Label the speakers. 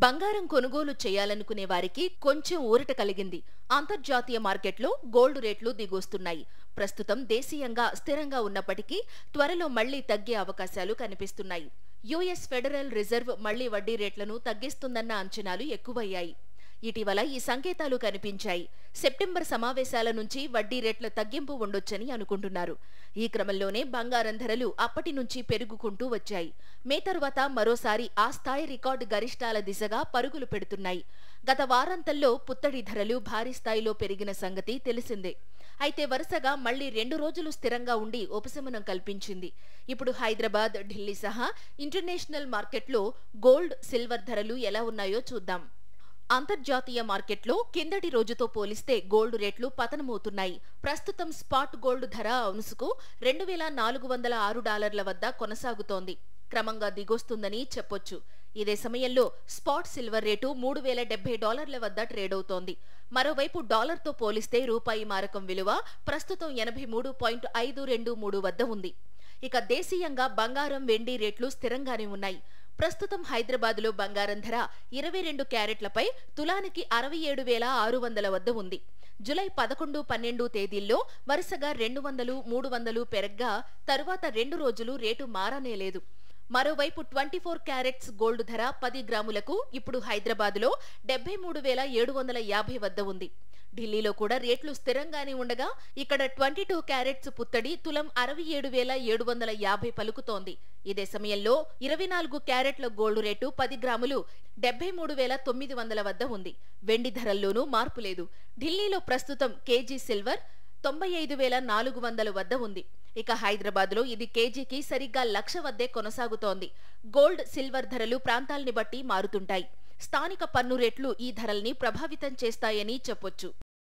Speaker 1: బంగారం కొనుగోలు చేయాలనుకునే వారికి కొంచెం ఊరట కలిగింది అంతర్జాతీయ మార్కెట్లో గోల్డ్ రేట్లు దిగొస్తున్నాయి ప్రస్తుతం దేశీయంగా స్థిరంగా ఉన్నప్పటికీ త్వరలో మళ్లీ తగ్గే అవకాశాలు కనిపిస్తున్నాయి యుఎస్ ఫెడరల్ రిజర్వ్ మళ్లీ వడ్డీ రేట్లను తగ్గిస్తుందన్న అంచనాలు ఎక్కువయ్యాయి ఇటీవల ఈ సంకేతాలు కనిపించాయి సెప్టెంబర్ సమావేశాల నుంచి వడ్డీ రేట్ల తగ్గింపు ఉండొచ్చని అనుకుంటున్నారు ఈ క్రమంలోనే బంగారం ధరలు అప్పటి నుంచి పెరుగుకుంటూ వచ్చాయి మే తర్వాత మరోసారి ఆ స్థాయి రికార్డు గరిష్టాల దిశగా పరుగులు పెడుతున్నాయి గత వారాంతంలో పుత్తడి ధరలు భారీ స్థాయిలో పెరిగిన సంగతి తెలిసిందే అయితే వరుసగా మళ్లీ రెండు రోజులు స్థిరంగా ఉండి ఉపశమనం కల్పించింది ఇప్పుడు హైదరాబాద్ ఢిల్లీ సహా ఇంటర్నేషనల్ మార్కెట్లో గోల్డ్ సిల్వర్ ధరలు ఎలా ఉన్నాయో చూద్దాం అంతర్జాతీయ మార్కెట్లో కిందటి రోజుతో పోలిస్తే గోల్డ్ రేట్లు పతనమవుతున్నాయి ప్రస్తుతం స్పాట్ గోల్డ్ ధర అవునుసుకు రెండు వేల నాలుగు వందల ఆరు డాలర్ల వద్ద కొనసాగుతోంది క్రమంగా దిగొస్తుందని చెప్పొచ్చు ఇదే సమయంలో స్పాట్ సిల్వర్ రేటు మూడు వేల డెబ్బై డాలర్ల వద్ద ట్రేడ్ అవుతోంది మరోవైపు డాలర్తో పోలిస్తే రూపాయి మారకం విలువ ప్రస్తుతం ఎనభై మూడు పాయింట్ ఐదు రెండు మూడు వద్ద ఉంది ఇక దేశీయంగా బంగారం వెండి రేట్లు స్థిరంగానే ఉన్నాయి ప్రస్తుతం హైదరాబాద్లో బంగారం ధర ఇరవై రెండు క్యారెట్లపై తులానికి అరవై ఏడు వేల ఆరు వందల వద్ద ఉంది జులై పదకొండు పన్నెండు తేదీల్లో వరుసగా రెండు వందలు మూడు వందలు పెరగ్గా తరువాత రెండు రోజులు రేటు మారనేలేదు మరోవైపు ట్వంటీ ఫోర్ క్యారెట్స్ గోల్డ్ ధర పది గ్రాములకు ఇప్పుడు హైదరాబాద్లో డెబ్బై మూడు వేల ఏడు వందల యాభై వద్ద ఉంది ఢిల్లీలో కూడా రేట్లు స్థిరంగానే ఉండగా ఇక్కడ ట్వంటీ టూ క్యారెట్స్ పుత్తడి తులం అరవై ఏడు వేల ఏడు వందల యాభై పలుకుతోంది ఇదే సమయంలో ఇరవై నాలుగు క్యారెట్ల గోల్డ్ రేటు పది గ్రాములు డెబ్బై మూడు వేల తొమ్మిది వందల వద్ద ఉంది వెండి ధరల్లోనూ మార్పు లేదు ఢిల్లీలో ప్రస్తుతం కేజీ సిల్వర్ తొంభై ఐదు వేల నాలుగు వందల వద్ద ఉంది ఇక హైదరాబాద్ లో ఇది కేజీకి సరిగ్గా లక్ష వద్దే కొనసాగుతోంది గోల్డ్ సిల్వర్ ధరలు ప్రాంతాల్ని బట్టి మారుతుంటాయి స్థానిక పన్ను రేట్లు ఈ ధరల్ని ప్రభావితం చేస్తాయని చెప్పొచ్చు